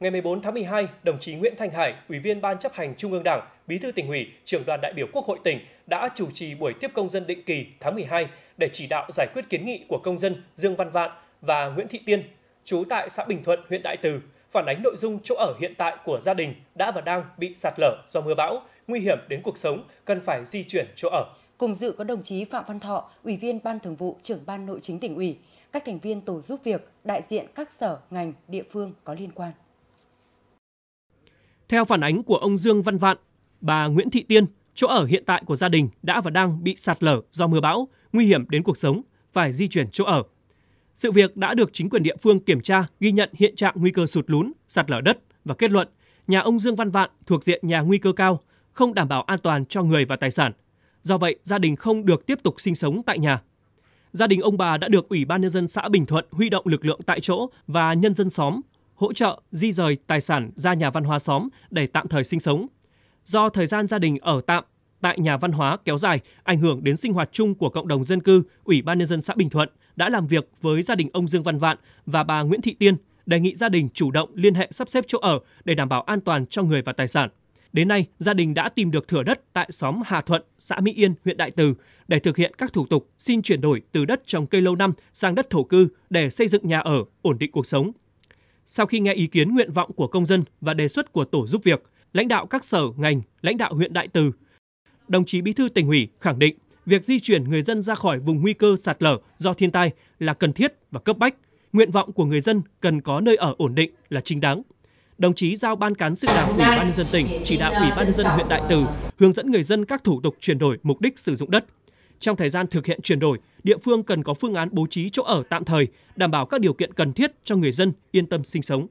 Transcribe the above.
Ngày 14 tháng 12, đồng chí Nguyễn Thanh Hải, Ủy viên Ban chấp hành Trung ương Đảng, Bí thư tỉnh ủy, trưởng đoàn đại biểu Quốc hội tỉnh đã chủ trì buổi tiếp công dân định kỳ tháng 12 để chỉ đạo giải quyết kiến nghị của công dân Dương Văn Vạn và Nguyễn Thị Tiên, trú tại xã Bình Thuận, huyện Đại Từ, phản ánh nội dung chỗ ở hiện tại của gia đình đã và đang bị sạt lở do mưa bão, nguy hiểm đến cuộc sống, cần phải di chuyển chỗ ở. Cùng dự có đồng chí Phạm Văn Thọ, Ủy viên Ban Thường vụ, Trưởng ban Nội chính tỉnh ủy, các thành viên tổ giúp việc, đại diện các sở, ngành, địa phương có liên quan. Theo phản ánh của ông Dương Văn Vạn, bà Nguyễn Thị Tiên, chỗ ở hiện tại của gia đình đã và đang bị sạt lở do mưa bão, nguy hiểm đến cuộc sống, phải di chuyển chỗ ở. Sự việc đã được chính quyền địa phương kiểm tra, ghi nhận hiện trạng nguy cơ sụt lún, sạt lở đất và kết luận nhà ông Dương Văn Vạn thuộc diện nhà nguy cơ cao, không đảm bảo an toàn cho người và tài sản. Do vậy, gia đình không được tiếp tục sinh sống tại nhà. Gia đình ông bà đã được Ủy ban nhân dân xã Bình Thuận huy động lực lượng tại chỗ và nhân dân xóm hỗ trợ di rời tài sản ra nhà văn hóa xóm để tạm thời sinh sống. Do thời gian gia đình ở tạm tại nhà văn hóa kéo dài ảnh hưởng đến sinh hoạt chung của cộng đồng dân cư, Ủy ban nhân dân xã Bình Thuận đã làm việc với gia đình ông Dương Văn Vạn và bà Nguyễn Thị Tiên đề nghị gia đình chủ động liên hệ sắp xếp chỗ ở để đảm bảo an toàn cho người và tài sản. Đến nay, gia đình đã tìm được thửa đất tại xóm Hà Thuận, xã Mỹ Yên, huyện Đại Từ để thực hiện các thủ tục xin chuyển đổi từ đất trồng cây lâu năm sang đất thổ cư để xây dựng nhà ở, ổn định cuộc sống. Sau khi nghe ý kiến nguyện vọng của công dân và đề xuất của tổ giúp việc, lãnh đạo các sở, ngành, lãnh đạo huyện Đại Từ, đồng chí Bí thư tỉnh ủy khẳng định việc di chuyển người dân ra khỏi vùng nguy cơ sạt lở do thiên tai là cần thiết và cấp bách. Nguyện vọng của người dân cần có nơi ở ổn định là chính đáng. Đồng chí giao ban cán sự đảng Ủy ban nhân dân tỉnh chỉ đạo Ủy ban nhân dân huyện Đại Từ hướng dẫn người dân các thủ tục chuyển đổi mục đích sử dụng đất trong thời gian thực hiện chuyển đổi, địa phương cần có phương án bố trí chỗ ở tạm thời, đảm bảo các điều kiện cần thiết cho người dân yên tâm sinh sống.